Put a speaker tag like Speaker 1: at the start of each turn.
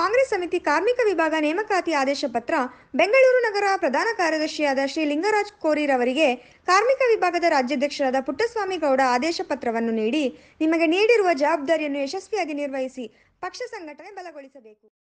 Speaker 1: ಕಾಂಗ್ರೆಸ್ ಸಮಿತಿ ಕಾರ್ಮಿಕ ವಿಭಾಗ ನೇಮಕಾತಿ ಆದೇಶ ಪತ್ರ ಬೆಂಗಳೂರು ನಗರ ಪ್ರಧಾನ ಕಾರ್ಯದರ್ಶಿಯಾದ ಶ್ರೀ ಲಿಂಗರಾಜ್ ಕೋರಿರವರಿಗೆ ಕಾರ್ಮಿಕ ವಿಭಾಗದ ರಾಜ್ಯಾಧ್ಯಕ್ಷರಾದ ಪುಟ್ಟಸ್ವಾಮಿ ಗೌಡ ಆದೇಶ ಪತ್ರವನ್ನು ನೀಡಿ ನಿಮಗೆ ನೀಡಿರುವ ಜವಾಬ್ದಾರಿಯನ್ನು ಯಶಸ್ವಿಯಾಗಿ ನಿರ್ವಹಿಸಿ ಪಕ್ಷ ಸಂಘಟನೆ ಬಲಗೊಳಿಸಬೇಕು